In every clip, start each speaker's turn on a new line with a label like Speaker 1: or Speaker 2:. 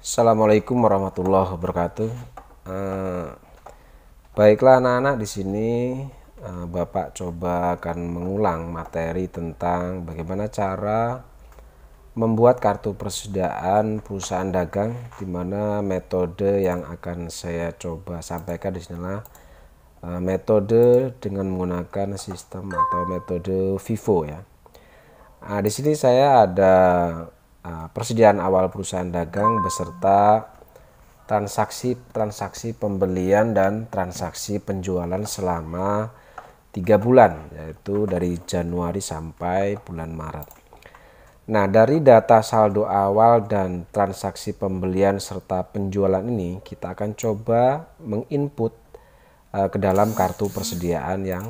Speaker 1: Assalamualaikum warahmatullahi wabarakatuh. Eh, baiklah anak-anak di sini eh, Bapak coba akan mengulang materi tentang bagaimana cara membuat kartu persediaan perusahaan dagang di mana metode yang akan saya coba sampaikan di sinilah uh, metode dengan menggunakan sistem atau metode FIFO ya. Nah, di sini saya ada Ah, persediaan awal perusahaan dagang beserta transaksi-transaksi pembelian dan transaksi penjualan selama tiga bulan yaitu dari Januari sampai bulan Maret. Nah, dari data saldo awal dan transaksi pembelian serta penjualan ini kita akan coba menginput uh, ke dalam kartu persediaan yang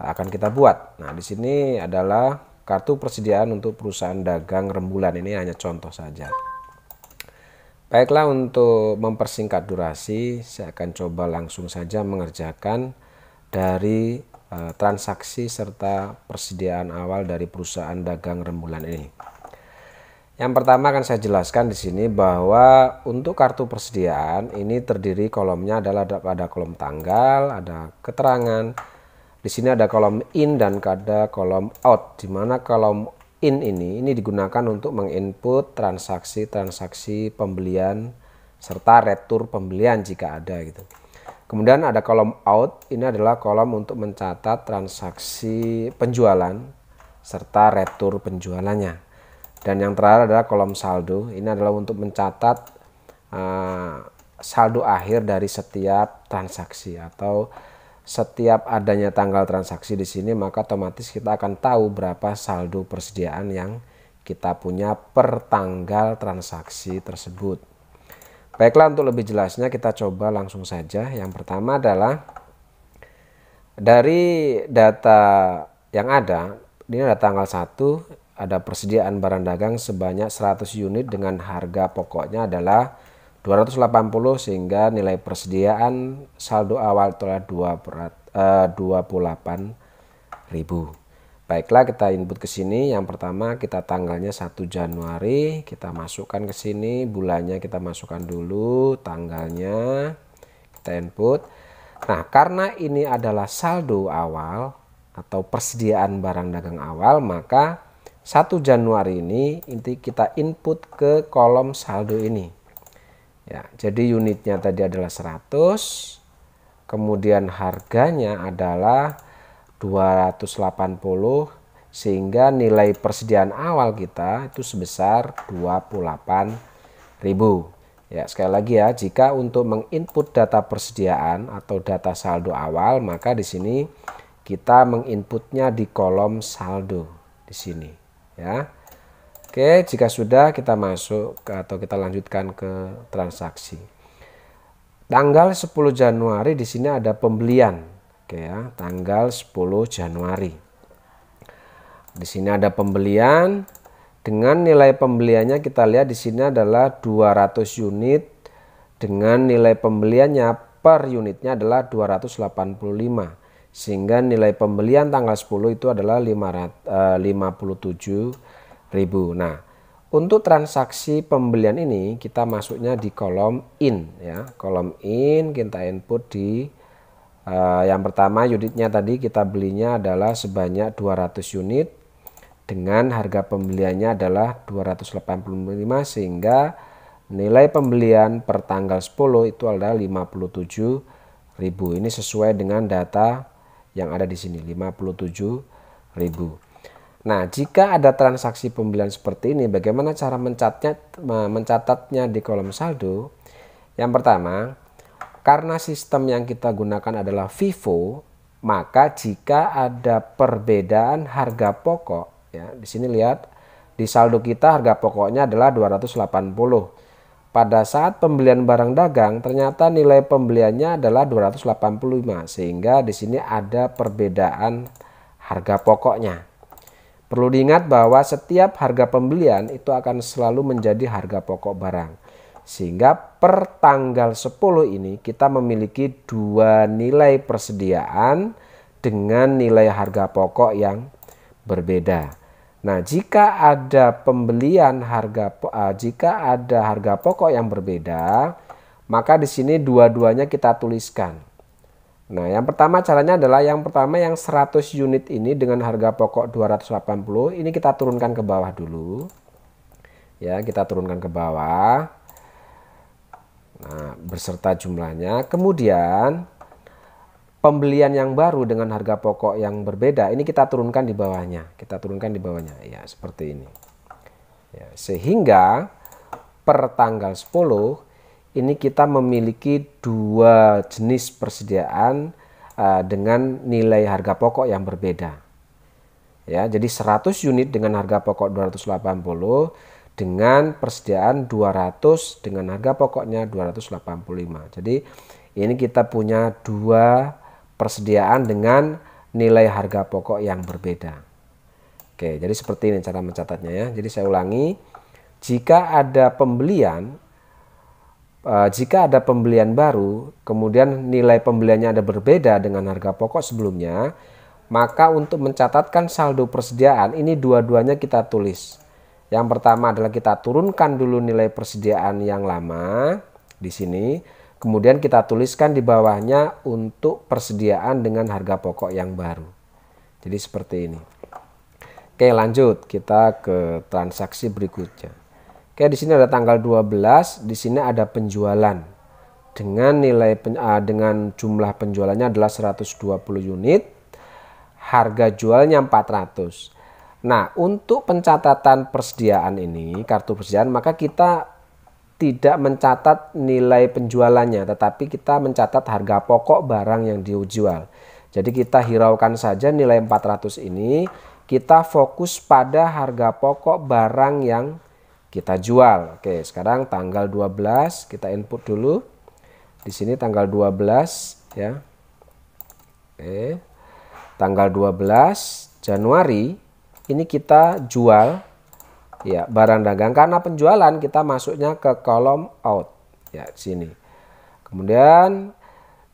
Speaker 1: akan kita buat. Nah, di sini adalah Kartu persediaan untuk perusahaan dagang rembulan ini hanya contoh saja. Baiklah untuk mempersingkat durasi, saya akan coba langsung saja mengerjakan dari eh, transaksi serta persediaan awal dari perusahaan dagang rembulan ini. Yang pertama akan saya jelaskan di sini bahwa untuk kartu persediaan ini terdiri kolomnya adalah ada pada kolom tanggal, ada keterangan, di sini ada kolom in dan ada kolom out, di mana kolom in ini ini digunakan untuk menginput transaksi-transaksi pembelian serta retur pembelian jika ada gitu. Kemudian ada kolom out, ini adalah kolom untuk mencatat transaksi penjualan serta retur penjualannya. Dan yang terakhir adalah kolom saldo, ini adalah untuk mencatat uh, saldo akhir dari setiap transaksi atau setiap adanya tanggal transaksi di sini maka otomatis kita akan tahu berapa saldo persediaan yang kita punya per tanggal transaksi tersebut. Baiklah untuk lebih jelasnya kita coba langsung saja. Yang pertama adalah dari data yang ada, ini ada tanggal 1 ada persediaan barang dagang sebanyak 100 unit dengan harga pokoknya adalah 280 sehingga nilai persediaan saldo awal telah eh, 28 ribu. Baiklah kita input ke sini. Yang pertama kita tanggalnya 1 Januari, kita masukkan ke sini, bulannya kita masukkan dulu, tanggalnya kita input. Nah, karena ini adalah saldo awal atau persediaan barang dagang awal, maka 1 Januari ini inti kita input ke kolom saldo ini Ya, jadi unitnya tadi adalah 100, kemudian harganya adalah 280 sehingga nilai persediaan awal kita itu sebesar 28.000. Ya, sekali lagi ya, jika untuk menginput data persediaan atau data saldo awal, maka di sini kita menginputnya di kolom saldo di sini, ya. Oke, jika sudah kita masuk atau kita lanjutkan ke transaksi. Tanggal 10 Januari di sini ada pembelian. Oke ya, tanggal 10 Januari. Di sini ada pembelian dengan nilai pembeliannya kita lihat di sini adalah 200 unit dengan nilai pembeliannya per unitnya adalah 285 sehingga nilai pembelian tanggal 10 itu adalah 557 ribu. Nah, untuk transaksi pembelian ini kita masuknya di kolom in ya. Kolom in kita input di uh, yang pertama unitnya tadi kita belinya adalah sebanyak 200 unit dengan harga pembeliannya adalah 285 sehingga nilai pembelian per tanggal 10 itu adalah 57.000. Ini sesuai dengan data yang ada di sini 57.000. Nah, jika ada transaksi pembelian seperti ini, bagaimana cara mencatnya, mencatatnya di kolom saldo? Yang pertama, karena sistem yang kita gunakan adalah FIFO, maka jika ada perbedaan harga pokok, ya, di sini lihat di saldo kita harga pokoknya adalah 280. Pada saat pembelian barang dagang, ternyata nilai pembeliannya adalah 285, sehingga di sini ada perbedaan harga pokoknya. Perlu diingat bahwa setiap harga pembelian itu akan selalu menjadi harga pokok barang. Sehingga per tanggal 10 ini kita memiliki dua nilai persediaan dengan nilai harga pokok yang berbeda. Nah, jika ada pembelian harga uh, jika ada harga pokok yang berbeda, maka di sini dua-duanya kita tuliskan. Nah, yang pertama caranya adalah yang pertama yang 100 unit ini dengan harga pokok 280 ini kita turunkan ke bawah dulu. Ya, kita turunkan ke bawah. Nah, berserta jumlahnya. Kemudian pembelian yang baru dengan harga pokok yang berbeda ini kita turunkan di bawahnya. Kita turunkan di bawahnya. Ya, seperti ini. Ya, sehingga per tanggal 10 ini kita memiliki dua jenis persediaan uh, dengan nilai harga pokok yang berbeda. Ya, jadi 100 unit dengan harga pokok 280 dengan persediaan 200 dengan harga pokoknya 285. Jadi ini kita punya dua persediaan dengan nilai harga pokok yang berbeda. Oke, jadi seperti ini cara mencatatnya ya. Jadi saya ulangi, jika ada pembelian Eh, jika ada pembelian baru, kemudian nilai pembeliannya ada berbeda dengan harga pokok sebelumnya, maka untuk mencatatkan saldo persediaan ini dua-duanya kita tulis. Yang pertama adalah kita turunkan dulu nilai persediaan yang lama di sini, kemudian kita tuliskan di bawahnya untuk persediaan dengan harga pokok yang baru. Jadi seperti ini. Oke, lanjut kita ke transaksi berikutnya. Oke, di sini ada tanggal 12, di sini ada penjualan. Dengan nilai eh, dengan jumlah penjualannya adalah 120 unit. Harga jualnya 400. Nah, untuk pencatatan persediaan ini, kartu persediaan, maka kita tidak mencatat nilai penjualannya, tetapi kita mencatat harga pokok barang yang dijual. Jadi kita hiraukan saja nilai 400 ini, kita fokus pada harga pokok barang yang kita jual. Oke, sekarang tanggal 12 kita input dulu. Di sini tanggal 12 ya. Oke. Tanggal 12 Januari ini kita jual ya barang dagang karena penjualan kita masuknya ke kolom out ya sini. Kemudian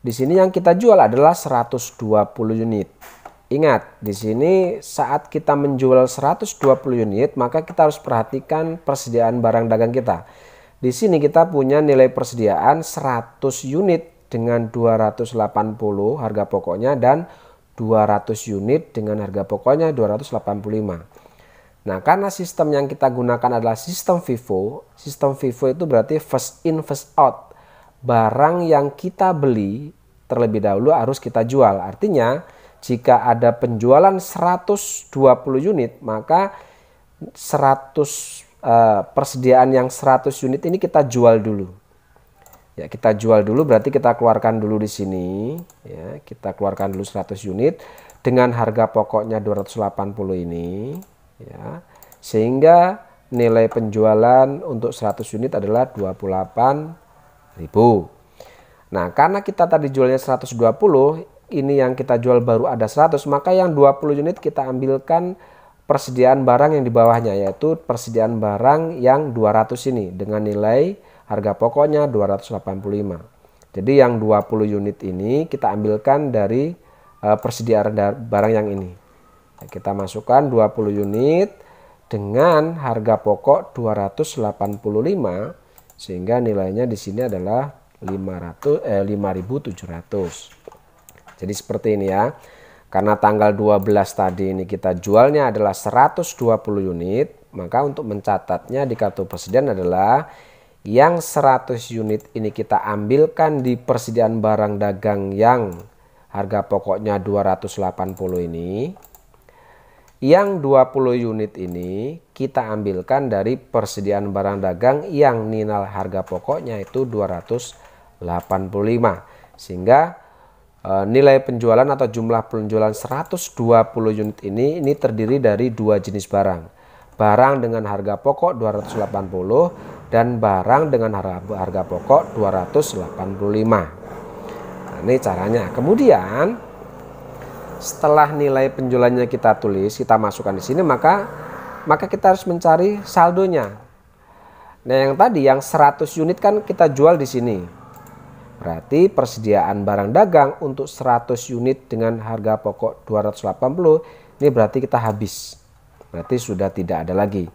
Speaker 1: di sini yang kita jual adalah 120 unit. Ingat, di sini saat kita menjual 120 unit, maka kita harus perhatikan persediaan barang dagang kita. Di sini kita punya nilai persediaan 100 unit dengan 280 harga pokoknya dan 200 unit dengan harga pokoknya 285. Nah, karena sistem yang kita gunakan adalah sistem FIFO, sistem FIFO itu berarti first in first out. Barang yang kita beli terlebih dahulu harus kita jual. Artinya, jika ada penjualan 120 unit maka 100 eh, persediaan yang 100 unit ini kita jual dulu. Ya, kita jual dulu berarti kita keluarkan dulu di sini ya, kita keluarkan dulu 100 unit dengan harga pokoknya 280 ini ya. Sehingga nilai penjualan untuk 100 unit adalah 28.000. Nah, karena kita tadi jualnya 120, ini yang kita jual baru ada 100, maka yang 20 unit kita ambilkan persediaan barang yang di bawahnya yaitu persediaan barang yang 200 ini dengan nilai harga pokoknya 285. Jadi yang 20 unit ini kita ambilkan dari eh, persediaan barang yang ini. Nah, kita masukkan 20 unit dengan harga pokok 285 sehingga nilainya di sini adalah 500 eh 5700. Jadi seperti ini ya. Karena tanggal 12 tadi ini kita jualnya adalah 120 unit, maka untuk mencatatnya di kartu persediaan adalah yang 100 unit ini kita ambilkan di persediaan barang dagang yang harga pokoknya 280 ini. Yang 20 unit ini kita ambilkan dari persediaan barang dagang yang nilai harga pokoknya itu 285. Sehingga Eh, nilai penjualan atau jumlah penjualan 120 unit ini ini terdiri dari dua jenis barang. Barang dengan harga pokok 280 dan barang dengan harga, harga pokok 285. Nah, ini caranya. Kemudian setelah nilai penjualannya kita tulis, kita masukkan di sini maka maka kita harus mencari saldonya. Nah, yang tadi yang 100 unit kan kita jual di sini. Berarti persediaan barang dagang untuk 100 unit dengan harga pokok 280 ini berarti kita habis. Berarti sudah tidak ada lagi.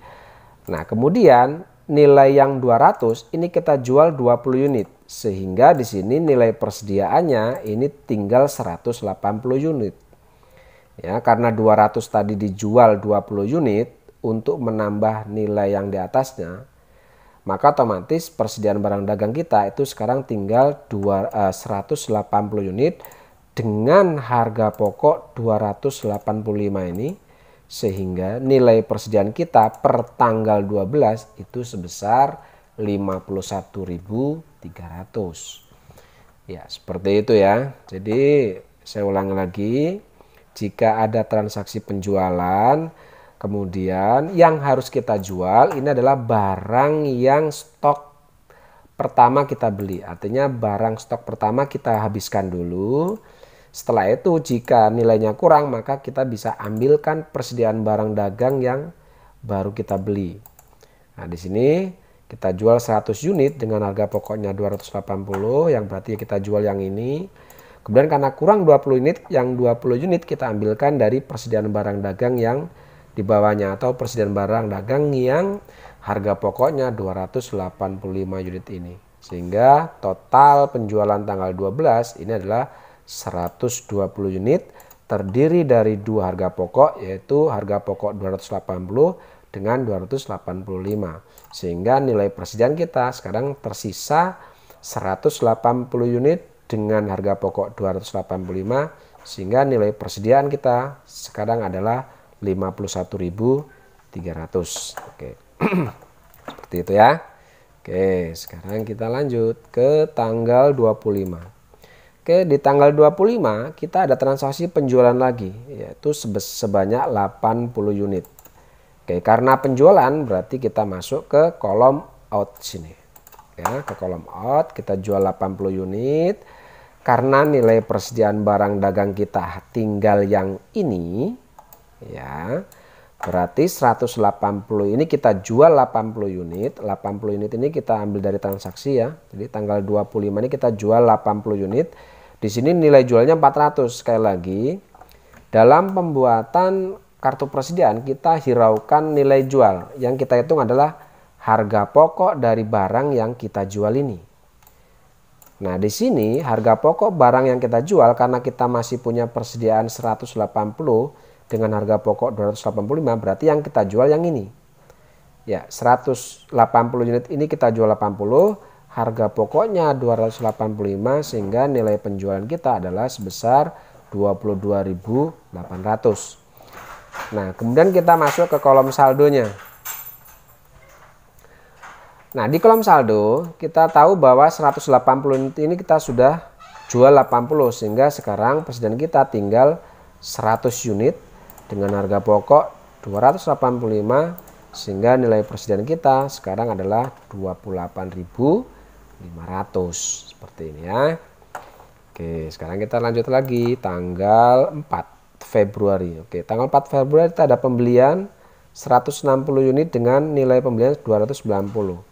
Speaker 1: Nah, kemudian nilai yang 200 ini kita jual 20 unit sehingga di sini nilai persediaannya ini tinggal 180 unit. Ya, karena 200 tadi dijual 20 unit untuk menambah nilai yang di atasnya, maka otomatis persediaan barang dagang kita itu sekarang tinggal 180 eh, unit dengan harga pokok 285 ini sehingga nilai persediaan kita per tanggal 12 itu sebesar 51.300. Ya, seperti itu ya. Jadi, saya ulang lagi, jika ada transaksi penjualan Kemudian yang harus kita jual ini adalah barang yang stok pertama kita beli. Artinya barang stok pertama kita habiskan dulu. Setelah itu jika nilainya kurang maka kita bisa ambilkan persediaan barang dagang yang baru kita beli. Nah, di sini kita jual 100 unit dengan harga pokoknya 280 yang berarti kita jual yang ini. Kemudian karena kurang 20 unit, yang 20 unit kita ambilkan dari persediaan barang dagang yang di bawahnya atau persediaan barang dagang yang harga pokoknya 285 unit ini. Sehingga total penjualan tanggal 12 ini adalah 120 unit terdiri dari dua harga pokok yaitu harga pokok 280 dengan 285. Sehingga nilai persediaan kita sekarang tersisa 180 unit dengan harga pokok 285 sehingga nilai persediaan kita sekarang adalah 51.300. Oke. Seperti itu ya. Oke, sekarang kita lanjut ke tanggal 25. Oke, di tanggal 25 kita ada transaksi penjualan lagi yaitu sebanyak 80 unit. Oke, karena penjualan berarti kita masuk ke kolom out sini. Ya, ke kolom out kita jual 80 unit. Karena nilai persediaan barang dagang kita tinggal yang ini, ya. Berarti 180 ini kita jual 80 unit. 80 unit ini kita ambil dari transaksi ya. Jadi tanggal 25 ini kita jual 80 unit. Di sini nilai jualnya 400 sekali lagi. Dalam pembuatan kartu persediaan kita hiraukan nilai jual. Yang kita hitung adalah harga pokok dari barang yang kita jual ini. Nah, di sini harga pokok barang yang kita jual karena kita masih punya persediaan 180 dengan harga pokok 285 berarti yang kita jual yang ini. Ya, 180 unit ini kita jual 80, harga pokoknya 285 sehingga nilai penjualan kita adalah sebesar 22.800. Nah, kemudian kita masuk ke kolom saldonya. Nah, di kolom saldo kita tahu bahwa 180 unit ini kita sudah jual 80 sehingga sekarang presiden kita tinggal 100 unit dengan harga pokok 285 sehingga nilai persediaan kita sekarang adalah 28.500 seperti ini ya. Oke, sekarang kita lanjut lagi tanggal 4 Februari. Oke, tanggal 4 Februari kita ada pembelian 160 unit dengan nilai pembelian 290.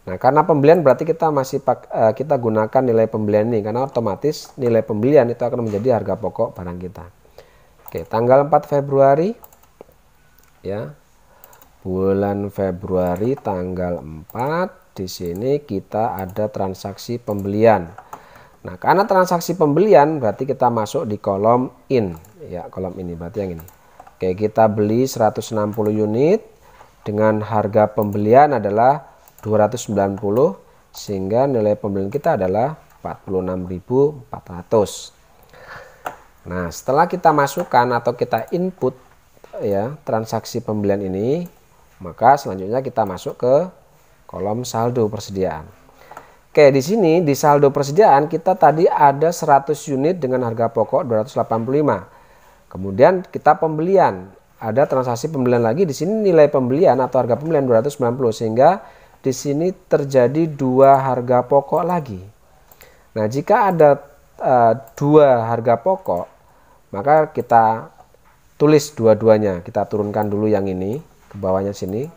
Speaker 1: Nah, karena pembelian berarti kita masih eh, kita gunakan nilai pembelian ini karena otomatis nilai pembelian itu akan menjadi harga pokok barang kita. Oke, tanggal 4 Februari ya. Bulan Februari tanggal 4 di sini kita ada transaksi pembelian. Nah, karena transaksi pembelian berarti kita masuk di kolom in ya, kolom ini berarti yang ini. Oke, kita beli 160 unit dengan harga pembelian adalah 290 sehingga nilai pembelian kita adalah 46.400. Nah, setelah kita masukkan atau kita input ya transaksi pembelian ini, maka selanjutnya kita masuk ke kolom saldo persediaan. Oke, di sini di saldo persediaan kita tadi ada 100 unit dengan harga pokok 285. Kemudian kita pembelian, ada transaksi pembelian lagi di sini nilai pembelian atau harga pembelian 290 sehingga di sini terjadi dua harga pokok lagi. Nah, jika ada uh, dua harga pokok maka kita tulis dua-duanya kita turunkan dulu yang ini ke bawahnya sini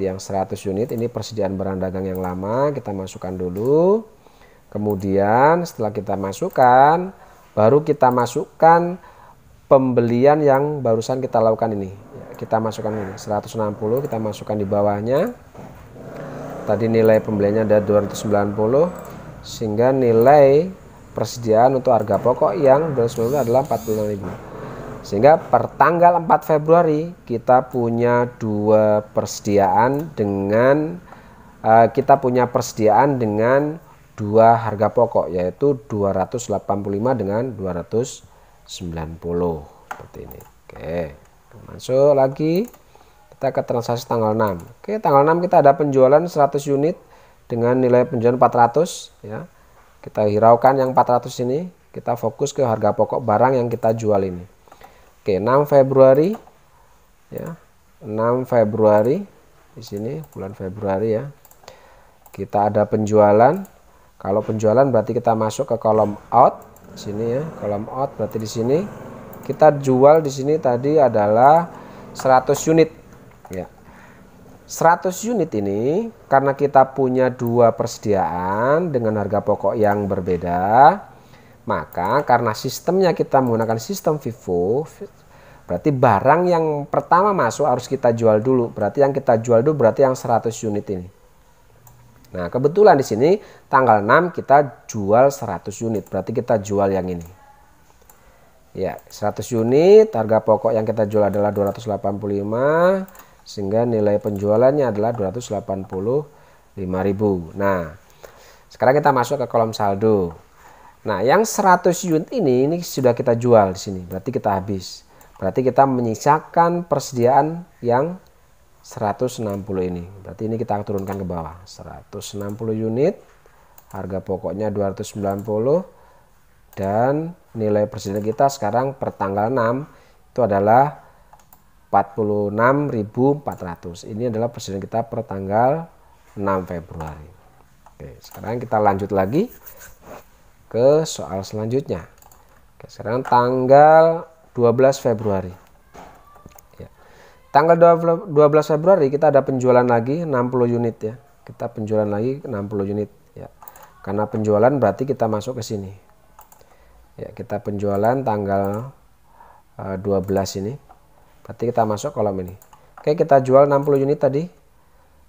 Speaker 1: yang 100 unit ini persediaan barang dagang yang lama kita masukkan dulu kemudian setelah kita masukkan baru kita masukkan pembelian yang barusan kita lakukan ini kita masukkan ini 160 kita masukkan di bawahnya tadi nilai pembeliannya ada 290 sehingga nilai persediaan untuk harga pokok yang 2019 adalah 45.000, sehingga per tanggal 4 Februari kita punya dua persediaan dengan uh, kita punya persediaan dengan dua harga pokok yaitu 285 dengan 290 seperti ini oke masuk lagi kita ke transaksi tanggal 6 oke tanggal 6 kita ada penjualan 100 unit dengan nilai penjualan 400 ya kita hiraukan yang 400 ini, kita fokus ke harga pokok barang yang kita jual ini. Oke, 6 Februari ya. 6 Februari di sini bulan Februari ya. Kita ada penjualan. Kalau penjualan berarti kita masuk ke kolom out di sini ya. Kolom out berarti di sini kita jual di sini tadi adalah 100 unit 100 unit ini karena kita punya dua persediaan dengan harga pokok yang berbeda maka karena sistemnya kita menggunakan sistem FIFO berarti barang yang pertama masuk harus kita jual dulu berarti yang kita jual dulu berarti yang 100 unit ini Nah kebetulan di sini tanggal 6 kita jual 100 unit berarti kita jual yang ini ya 100 unit harga pokok yang kita jual adalah 285 sehingga nilai penjualannya adalah 285.000. Nah, sekarang kita masuk ke kolom saldo. Nah, yang 100 unit ini ini sudah kita jual di sini, berarti kita habis. Berarti kita menyisakan persediaan yang 160 ini. Berarti ini kita turunkan ke bawah. 160 unit, harga pokoknya 290 dan nilai persediaan kita sekarang per tanggal 6 itu adalah 46.400. Ini adalah presiden kita per tanggal 6 Februari. Oke, sekarang kita lanjut lagi ke soal selanjutnya. Oke, sekarang tanggal 12 Februari. Ya. Tanggal 12 Februari kita ada penjualan lagi 60 unit ya. Kita penjualan lagi 60 unit ya. Karena penjualan berarti kita masuk ke sini. Ya, kita penjualan tanggal 12 eh, ini berarti kita masuk kolom ini oke kita jual 60 unit tadi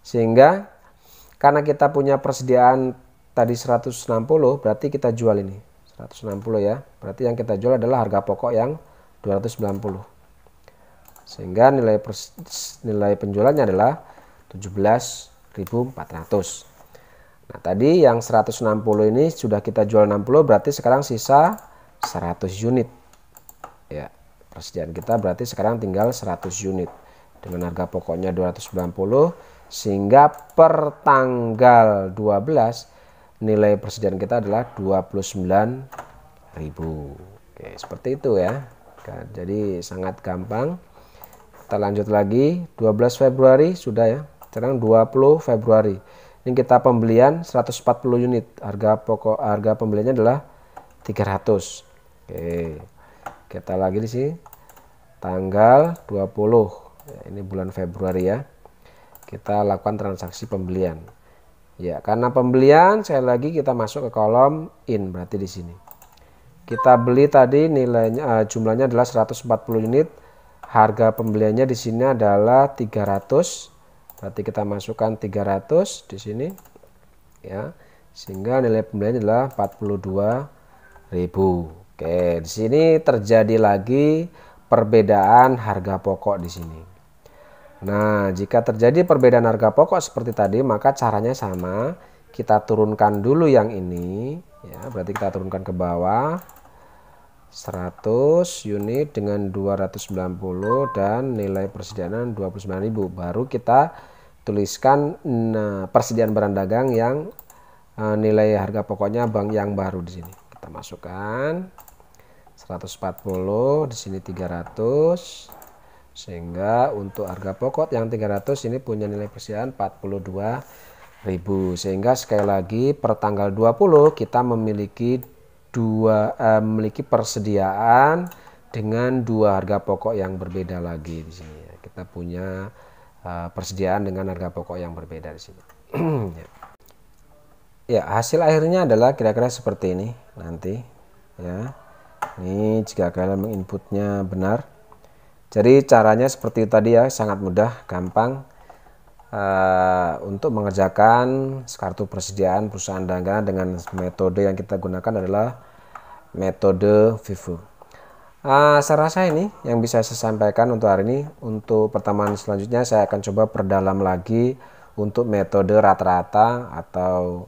Speaker 1: sehingga karena kita punya persediaan tadi 160 berarti kita jual ini 160 ya berarti yang kita jual adalah harga pokok yang 290 sehingga nilai pers, nilai penjualannya adalah 17.400 Nah tadi yang 160 ini sudah kita jual 60 berarti sekarang sisa 100 unit ya persediaan kita berarti sekarang tinggal 100 unit dengan harga pokoknya 290 sehingga per tanggal 12 nilai persediaan kita adalah 29.000 Oke seperti itu ya jadi sangat gampang kita lanjut lagi 12 Februari sudah ya sekarang 20 Februari ini kita pembelian 140 unit harga pokok harga pembeliannya adalah 300 Oke kita lagi di sini tanggal 20 ya, ini bulan Februari ya kita lakukan transaksi pembelian ya karena pembelian saya lagi kita masuk ke kolom in berarti di sini kita beli tadi nilainya uh, jumlahnya adalah 140 unit harga pembeliannya di sini adalah 300 berarti kita masukkan 300 di sini ya sehingga nilai pembeliannya adalah 42 ribu. Oke, di sini terjadi lagi perbedaan harga pokok di sini. Nah, jika terjadi perbedaan harga pokok seperti tadi, maka caranya sama. Kita turunkan dulu yang ini, ya, berarti kita turunkan ke bawah. 100 unit dengan 290 dan nilai persediaan 29.000. Baru kita tuliskan nah, persediaan barang dagang yang eh, nilai harga pokoknya bank yang baru di sini. Kita masukkan. 140 di sini 300 sehingga untuk harga pokok yang 300 ini punya nilai persediaan 42.000 sehingga sekali lagi per tanggal 20 kita memiliki dua eh, memiliki persediaan dengan dua harga pokok yang berbeda lagi di sini kita punya eh, persediaan dengan harga pokok yang berbeda di sini ya. ya hasil akhirnya adalah kira-kira seperti ini nanti ya ini jika kalian menginputnya benar jadi caranya seperti tadi ya sangat mudah gampang uh, untuk mengerjakan kartu persediaan perusahaan dagangan dengan metode yang kita gunakan adalah metode Vivo. Uh, saya rasa ini yang bisa saya sampaikan untuk hari ini. Untuk pertemuan selanjutnya saya akan coba perdalam lagi untuk metode rata-rata atau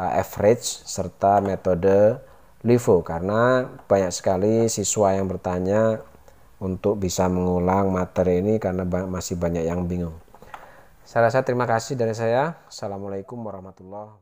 Speaker 1: uh, average serta metode LIVO karena banyak sekali siswa yang bertanya untuk bisa mengulang materi ini karena masih banyak yang bingung. Saya rasa terima kasih dari saya. Assalamualaikum warahmatullahi wabarakatuh.